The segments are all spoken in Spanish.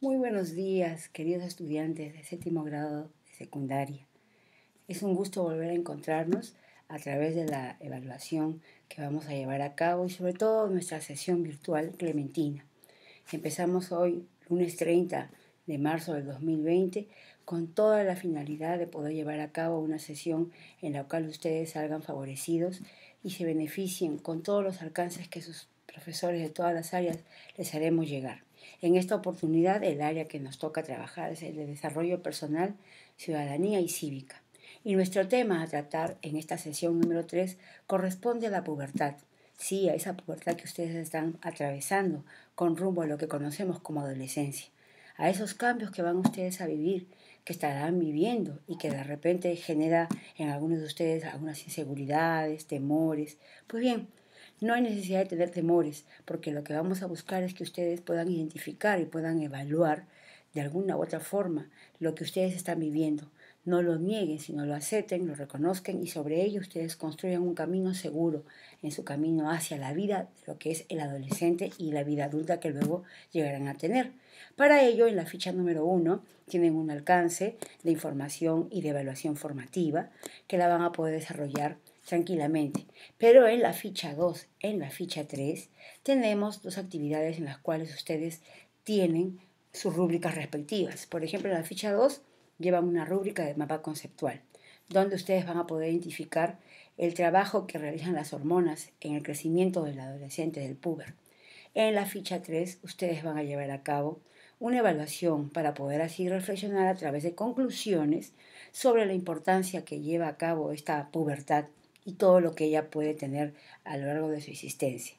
Muy buenos días, queridos estudiantes de séptimo grado de secundaria. Es un gusto volver a encontrarnos a través de la evaluación que vamos a llevar a cabo y sobre todo nuestra sesión virtual clementina. Empezamos hoy, lunes 30 de marzo del 2020, con toda la finalidad de poder llevar a cabo una sesión en la cual ustedes salgan favorecidos y se beneficien con todos los alcances que sus profesores de todas las áreas les haremos llegar. En esta oportunidad, el área que nos toca trabajar es el de desarrollo personal, ciudadanía y cívica. Y nuestro tema a tratar en esta sesión número 3 corresponde a la pubertad. Sí, a esa pubertad que ustedes están atravesando con rumbo a lo que conocemos como adolescencia. A esos cambios que van ustedes a vivir, que estarán viviendo y que de repente genera en algunos de ustedes algunas inseguridades, temores. Pues bien, no hay necesidad de tener temores, porque lo que vamos a buscar es que ustedes puedan identificar y puedan evaluar de alguna u otra forma lo que ustedes están viviendo. No lo nieguen, sino lo acepten, lo reconozcan y sobre ello ustedes construyan un camino seguro en su camino hacia la vida de lo que es el adolescente y la vida adulta que luego llegarán a tener. Para ello, en la ficha número uno tienen un alcance de información y de evaluación formativa que la van a poder desarrollar tranquilamente. Pero en la ficha 2, en la ficha 3, tenemos dos actividades en las cuales ustedes tienen sus rúbricas respectivas. Por ejemplo, en la ficha 2 llevan una rúbrica de mapa conceptual, donde ustedes van a poder identificar el trabajo que realizan las hormonas en el crecimiento del adolescente, del puber. En la ficha 3, ustedes van a llevar a cabo una evaluación para poder así reflexionar a través de conclusiones sobre la importancia que lleva a cabo esta pubertad y todo lo que ella puede tener a lo largo de su existencia.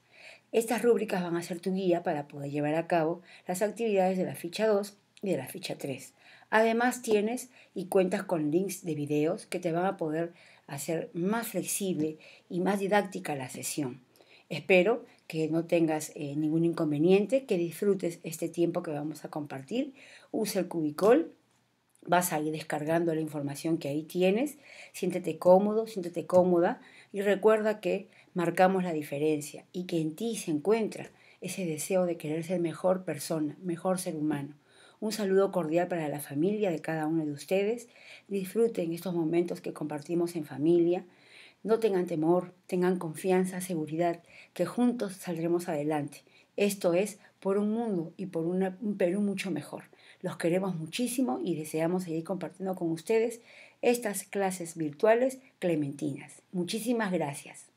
Estas rúbricas van a ser tu guía para poder llevar a cabo las actividades de la ficha 2 y de la ficha 3. Además tienes y cuentas con links de videos que te van a poder hacer más flexible y más didáctica la sesión. Espero que no tengas eh, ningún inconveniente, que disfrutes este tiempo que vamos a compartir. Usa el cubicol vas a ir descargando la información que ahí tienes, siéntete cómodo, siéntete cómoda y recuerda que marcamos la diferencia y que en ti se encuentra ese deseo de querer ser mejor persona, mejor ser humano. Un saludo cordial para la familia de cada uno de ustedes. Disfruten estos momentos que compartimos en familia. No tengan temor, tengan confianza, seguridad, que juntos saldremos adelante. Esto es por un mundo y por un Perú mucho mejor. Los queremos muchísimo y deseamos seguir compartiendo con ustedes estas clases virtuales clementinas. Muchísimas gracias.